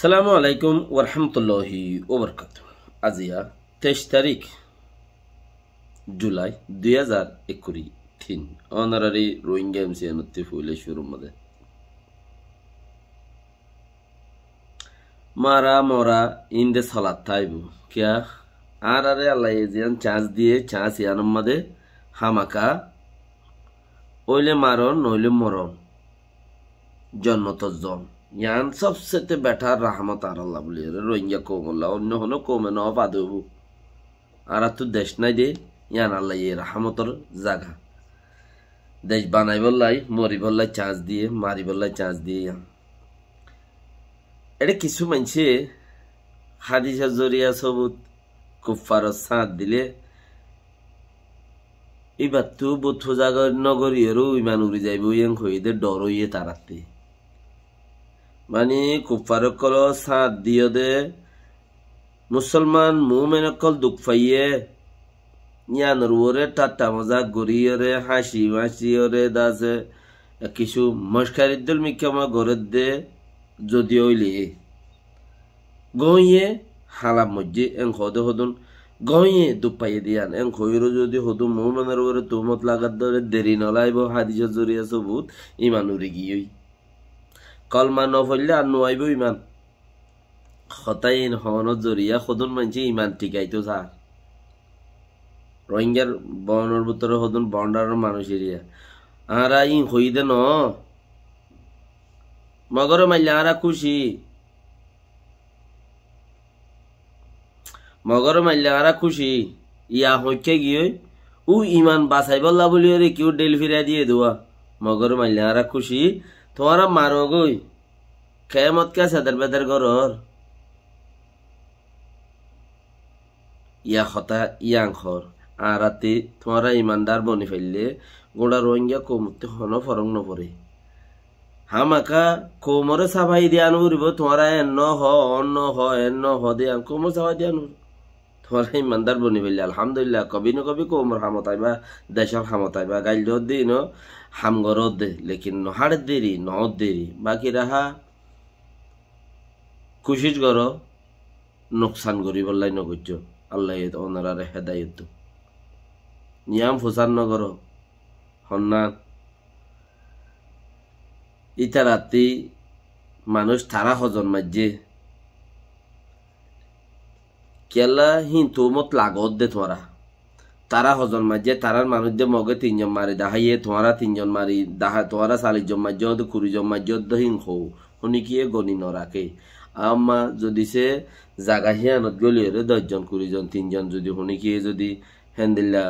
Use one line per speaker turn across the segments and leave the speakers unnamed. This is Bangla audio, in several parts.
সালামু আলাইকুম ওরহামতুল্লাহি ওবরকাত আজিয়া তেইশ তারিখ জুলাই দুই হাজার একুরি থিন অনারারি রোহিঙ্গা এমসি এনত্তি ফুইলে শুরু মধ্যে মারা মরা ইন্দে সালাদ থাইব কিয়া আর আরে আল্লাহ এজিয়ান চাঁচ দিয়ে চাঁচ ইয়ানম মাদে হামাকা ওইলে মারণ নইলে মরণ জন্মতজ্জন ইয়ান সবসেতে বেটার রাহমত আর আল্লাহ বলি রোহিঙ্গা কৌমল্লা অন্য হনো কমে ন পাদবু আর তো দেশ নাই দে ইয়ান আল্লাহ রাহমতর জাগা দেশ বানাই বললাই মরি বললাই চাঁচ দিয়ে মারি বললাই চাঁচ দিয়ে ইয়ান এটা কিছু মানছে হাদিসা জরিয়া সবুত কুফার সাঁত দিলে এবার তো বোধ জাগর নগরীরও ইমান উড়ে যাইব ইয়ান খইদের ডর হইয়ে তারাতে মানে কুফারকল সাঁত দিয় দে মুসলমান মুমেনকল দুঃখ পাইয়ে ইয়ানোর ওরে টাটা মজা গড়িয়রে হাসি মাসিয়রে দাসে কিছু মস্কারিদ্দুল মিক্ষমা গড়ের দে যদি ওইলি গইয়ে হালা মজ্জি এং হদে হদুন গইয়ে দুপাইয়ে দিয়ান এং খইরো যদি হদু মুমেনের ওরে তুমত লাগার দরে দেরি নলাইব হাদিজর জরিয়া সবুত ইমান উড়ে গিয়েই কলমা নফল্লে আর নোয়াইব ইমান হতাইন হনত জরিয়া সদন মানছি ইমান টিকাইতো যা রোহিঙ্গার বনের ভিতরে সদন বন্ডারর মানুষ এরিয়া আরা ই হইদে ন মগর মাইলে আরা খুশি মগর মাইলে আরা খুশি ইয়া হইকে গিয়ে উ ইমান বাঁচাইবল্লা বলিও রে কেউ ডেল ফিরাই দিয়ে দেওয়া মগর মাইলে আরা খুশি তোরা মারো গই কেমত কে সেদের বেদের গরর ইয়া হতা ইয়াং হর আ রাতে তোমরা ইমানদার বনি ফেললে গোড়া রোহিঙ্গা কৌমতে হন ফরং নপরে হামাকা কোমরে সাফাই দিয়ান উড়িব তোমরা এন্ন হ অন্ন হ এন্ন হ দিয়ান কোমর সাফাই দিয়ান উড়িব তোমার ইমানদার বনি বললি আলহামদুলিল্লাহ কবি ন কবি কোমর হামত আইবা দেশর হামত আইবা গাইল যদ দিন ন হামগর দে লেকিন নহাড় দেরি ন দেরি বাকি রাহা কুশিস গর নোকসান করি বললাই নগজ্য আল্লাহ অনারারে হেদায়ত নিয়াম ফুসান নগর হন্নান ইতা রাতি মানুষ তারা হজন মাজ্যে কেলা হিন্তু মত লাগত দে তোমরা তারা হজন মাঝে তারার দে মগে তিনজন মারি দাহাইয়ে তোমরা তিনজন মারি দাহা তোমরা চালিজন মাঝে কুড়িজন মাঝে হিং হো শুনিকিয়ে গণি নরাকে আমা যদি সে জাগা হিয়ানত গলি রে দশজন কুড়িজন তিনজন যদি শুনিকিয়ে যদি হেন্দিল্লা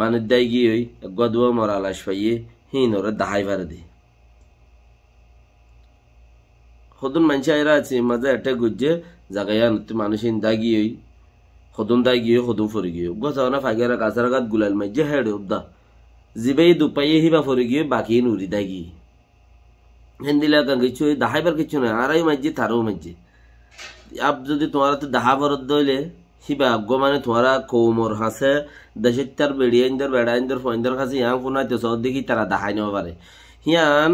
মানুষ দায় গিয়ে এক গদুয়া মরা লাশ পাইয়ে হিন ওরা দাহাই ভারে দে হদুন মানুষ আইরা আছে মাঝে একটা গুজে জাগাইয়া মানুষ হিন দাগি ওই খদুন তাই গিয়ে খদু ফরি গিয়ে গছাগনা ফাগেরা গাছের গাত গুলাল মাই যে হেড হবদা জিবেই দুপাইয়ে হিবা ফরি গিয়ে বাকি নুরি দাই গিয়ে হেন্দিলা কান কিছু দাহাইবার কিছু নাই আরাই মাইজি তারও মাইজি আপ যদি তোমার তো দাহা ভরত দইলে হিবা আগ্য মানে তোমারা কৌমর হাসে দেশের তার বেড়া বেড়াইন্দর ফইন্দর হাসে ইয়াং কোনাইতে সব দেখি তারা দাহাই নেওয়া পারে হিয়ান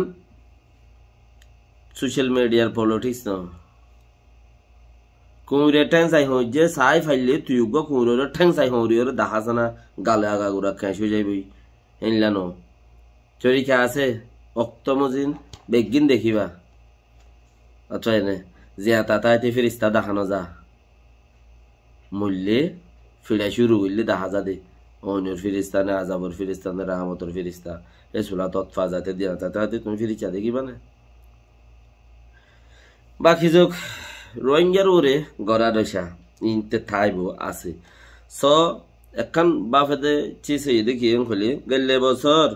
সোশ্যাল মিডিয়ার পলিটিক্স না কুমুরে ঠেং চাই হই যে সাই ফাইলে তুই গো কুমুর ঠেং চাই হরি ওর দাহাসানা না গালে আগা গুড়া খেঁস হয়ে যাইবই চরি চরিকা আছে অক্তমজিন বেগিন দেখিবা আচ্ছা এনে জিয়া তাতা এতে ফেরিস্তা দেখানো যা মূল্যে ফিরাই শুরু করলে দেখা যা দে অন্যর ফিরিস্তানে আজাবর ফিরিস্তানে রাহামতর ফিরিস্তা এ সোলা তৎফা যাতে দিয়া তাতে তুমি ফিরিচা দেখিবা না বাকি যোগ রোহিঙ্গার ওরে গড়া রইসা ইনতে থাইব আছে স এখন বাফেতে চিসে দেখি খুলি গেলে বছর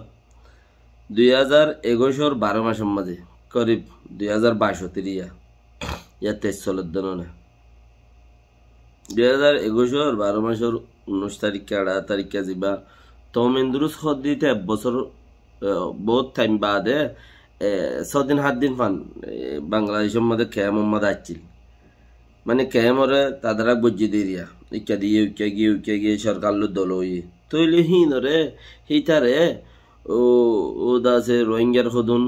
দুই হাজার একুশর বারো মাসের মাঝে করিব দুই হাজার বাইশ তিরিয়া ইয়া তেইশ চলের দনে দুই হাজার একুশর বারো মাসের উনিশ তারিখে আঠারো তারিখে যাবা তমেন্দ্র সদিতে এক বছর বহুত টাইম বাদে ছদিন সাত দিন পান বাংলাদেশের মধ্যে খেয়া মোহাম্মদ আসছিল মানে কেমরে তাদারা বজ্জি দিয়া ইচ্ছা দিয়ে উচ্চা গিয়ে উচ্চা গিয়ে সরকার দল হইয়ে তৈলে হিনরে হিতারে ও ও দাসে রোহিঙ্গার হদুন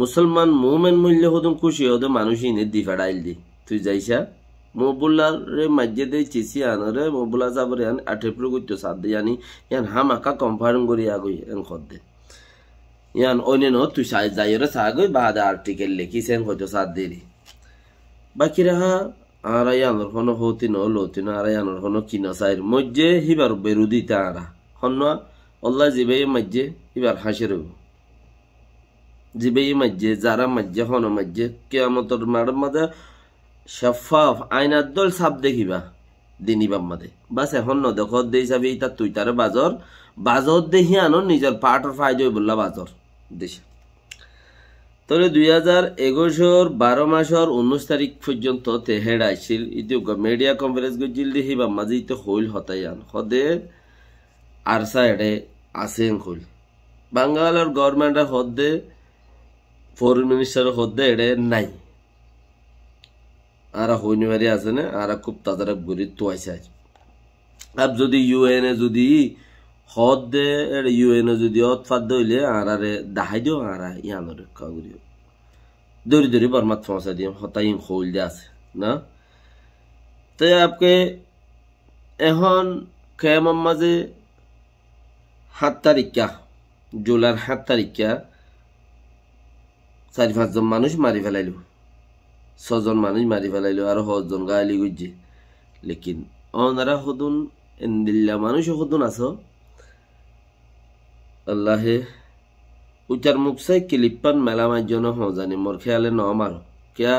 মুসলমান মোমেন মূল্য হদুন খুশি হদ মানুষ ইনে দি ফেড়াইল দি তুই যাইসা মোবুলার রে মাঝে দে চিসি আনরে মোবুলা যাবরে আন আঠেপুরু করতো সাদ দে আনি ইয়ান হাম আঁকা কনফার্ম করি আগুই এন খদ দে ইয়ান অন্য ন তুই সাই যাইরে সাগই বাদ আর্টিকেল লিখিছেন এন সাদ দেরি বাকিরা হা আরাইয়ানোর হন হৌতিন লৌতিন আরাইয়ানোর হন কিনা সাইর মজ্জে হিবার বেরুদি তারা হন্না অল্লাহ জিবে মজ্জে হিবার হাসি রইব জিবে মজ্জে যারা মজ্জে হন মজ্জে কেয়ামতর মাড় মাদে শফাফ আইনার দল সাপ দেখিবা দিনিবাম মাদে বাস এখন ন দেখ দেই চাবি তার তুই তারে বাজর বাজর দেহি আনো নিজের পাটর ফাইদ বললা বাজর দেশে তবে দুই হাজার একুশর বারো মাসর উনিশ তারিখ পর্যন্ত তেহেড আইসিল ইতিউক মিডিয়া কনফারেন্স গজিল দেখি বা মাঝে ইতো হইল হতাইয়ান সদে আর সাইডে আসেন হইল বাঙ্গালোর গভর্নমেন্টের হদ্দে ফরেন মিনিস্টারের হদ্দে এডে নাই আর হইনবারি আছে না আর খুব তাদের গরিব তো আর যদি ইউএনএ যদি হদ দে এর ইউএনও যদি হদ ফাদ হইলে আর আরে দাহাই দিও আর ইয়ানোর রক্ষা করিও দৌড়ি দৌড়ি বরমাত পৌঁছা দিও হতাইম খোল দে আছে না তো আপকে এখন খেয়ামম মাঝে সাত তারিখা জুলার সাত তারিখা চারি পাঁচজন মানুষ মারি ফেলাইলো ছজন মানুষ মারি ফেলাইলো আৰু সজন গাইলি গুজছে লেকিন অনারা সদুন দিল্লা মানুষ সদুন আছো আল্লাহে উচার মুখ সাই কিলিপ্পান মেলামার জন হো জানি মোর খেয়ালে ন মারো কেয়া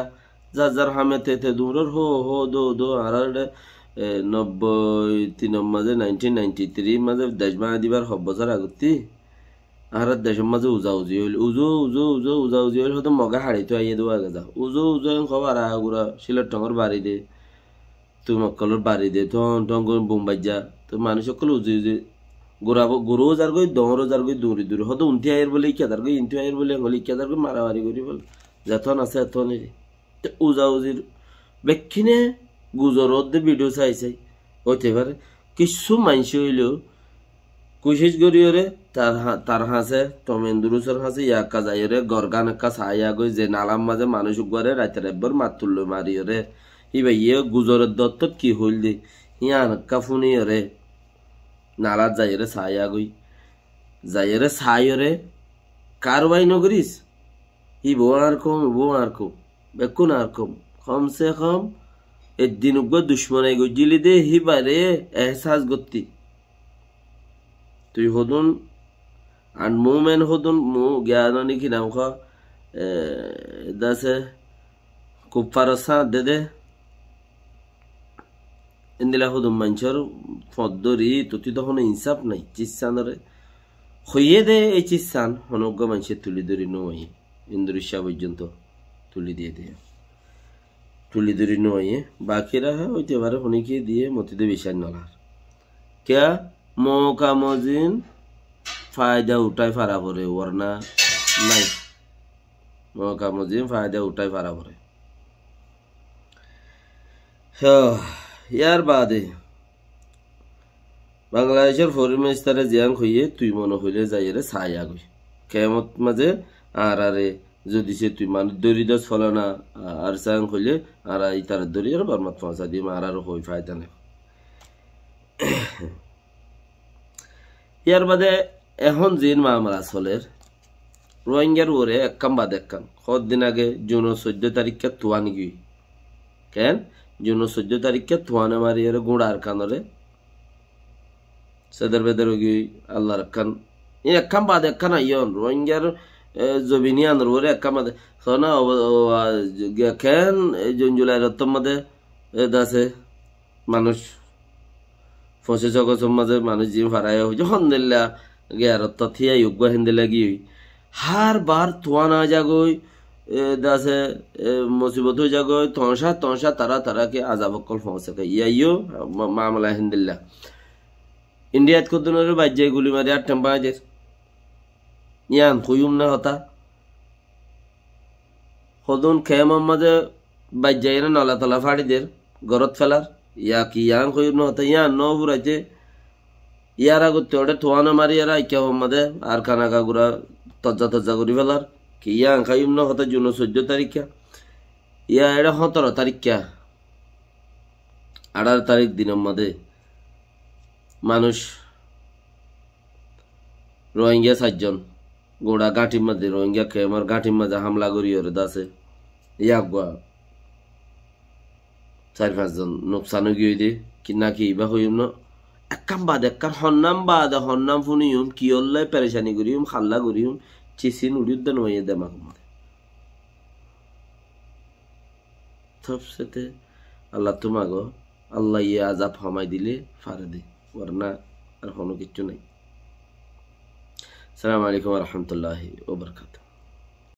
যা যার হামে তে তে দূরের হো হো দো দো আর নব্বই তিন মাঝে নাইনটিন নাইনটি থ্রি মাঝে দেশ মাহ দিবার সব বছর আগতি আর দেশের মাঝে উজা উজি হইল উজো উজো উজো উজা উজি হইল হয়তো মগা তো আইয়ে দেবো আগে যা উজো উজো খবর আগুরা শিলের টঙর বাড়ি দে তুই মক্কলর বাড়ি দে টং টং বোম্বাই যা তো মানুষ সকল উজি উজি গুরাবো গুরু যার গই দহর যার গই দূরি দূরি হতো উন্তি আয়ের বলে ইকা তার গই ইন্তি আয়ের বলে এঙ্গল ইকা তার গই মারামারি করি বল যথন আছে এথন উজা উজির বেক্ষিনে গুজরত দে ভিডিও চাই চাই হইতে পারে কিছু মানসি হইলেও কোশিশ করি ওরে তার তার হাসে টমেন্দুরুসর হাসে ইয়া কাজ আইরে গরগান কাজ আয়া গই যে নালাম মাঝে মানুষ গরে রাতের একবার মাতুল্য মারি ওরে ইবা ইয়ে গুজরের দত্ত কি হইল দি ইয়া কাফুনি ওরে নালা যাইরে ছাই আগুই যাইরে ছাইরে কারবাই নগরিস ই বো আর কম বো আর কম বেকুন আর কম কমসে কম এদিন উগ্র দুশ্মনে গজিলি দে হি বারে এহসাস গতি তুই হদুন আর মোমেন হদুন মো জ্ঞানী কি নাম খাওয়া দাসে সাঁত দে দে এন্দিলা হুদুম মানুষের ফদ্দরি তো তখন ইনসাফ নাই চিসানরে হইয়ে দে এই চিসান অনজ্ঞ মানুষের তুলি ধরি নয় ইন্দুরিশা পর্যন্ত তুলি দিয়ে দেয় তুলি ধরি নয় বাকিরা হ্যাঁ হইতে পারে অনেকে দিয়ে মতিতে বিশাল নলার ক্যা কাম মজিন ফায়দা উঠাই ফারা পরে ওর না নাই মৌকা মজিন ফায়দা উঠাই ফারা পরে হ্যাঁ ইয়ার বাদে বাংলাদেশের ফরেন মিনিস্টারে জিয়াং হইয়ে তুই মনে হইলে যাই রে ছায়া গই কেমত মাঝে আর আরে যদি সে তুই মানে দরিদ দশ না আর চাং হইলে আর আই তার দরি আর বার বারমাত ফাঁসা দিম আর আর হই ফায়দা নেই ইয়ার বাদে এখন জিন মামলা চলের রোহিঙ্গার ওরে এক কাম বাদ এক কাম দিন আগে জুন চোদ্দ তারিখকে তোয়া নিগি কেন জুন চোদ্দ তারিখে থুয়ানে মারিয়ারে গুঁড়ার কানরে সেদের বেদের গিয়ে আল্লাহর কান একখান বাদ একখান আইয়ন রোহিঙ্গার জবিনিয়ান রোরে একখান বাদে সোনা খেন জুন জুলাই রত্তম মাদে দাসে মানুষ ফসে চকচম মাঝে মানুষ জিম ফারাই হই যখন দিল্লা গিয়া রত্ত থিয়া ইউগ্য হিন্দিলা গিয়ে হার বার থুয়া না যাগই দাসে মুসিবত হয়ে যাগ তনসা তনসা তারা তারাকে আজাবকল ফসে ইয়াইও মামলা হিন্দিল্লা ইন্ডিয়াত কদনের যায় গুলি মারি আর টেম্পা আজের ইয়ান খুয়ুম না হতা সদন খেয়ে মোহাম্মদে বাজ্যাইরা নলা তলা দের গরত ফেলার ইয়া কি ইয়ান খুয়ুম না হতা ইয়ান নবুরাইছে ইয়ারা আগত ওটা থোয়ানো মারি ইয়ারা আইকা মোহাম্মদে আর কানাকা গুড়া তজ্জা তজ্জা করি ফেলার কি ইয়া আংখা ইম্ন হতা জুন চৈধ্য তারিখা ইয়া এটা সতেরো তারিখা আড়ার তারিখ দিন মাঝে মানুষ রোহিঙ্গা চারজন গোড়া গাঁটির মাঝে রোহিঙ্গা খেয়ে আমার গাঁটির মাঝে হামলা করি ওর দাসে ইয়া গুয়া চারি পাঁচজন নোকসানো গিয়ে দে কি না কি বা হইম না কাম বাদ এক কাম সন্নাম বাদ সন্নাম ফুনিম কি হল্লাই পেরেশানি করিম হাল্লা করিম Çisin uluddan ve yedemek mi? Tafsete Allah tumago Allah ye azap hamay dili faradi. Varna আর কোনো কিচ্ছু নেই সালাম আলাইকুম রহমতুল্লাহি ওবরকাত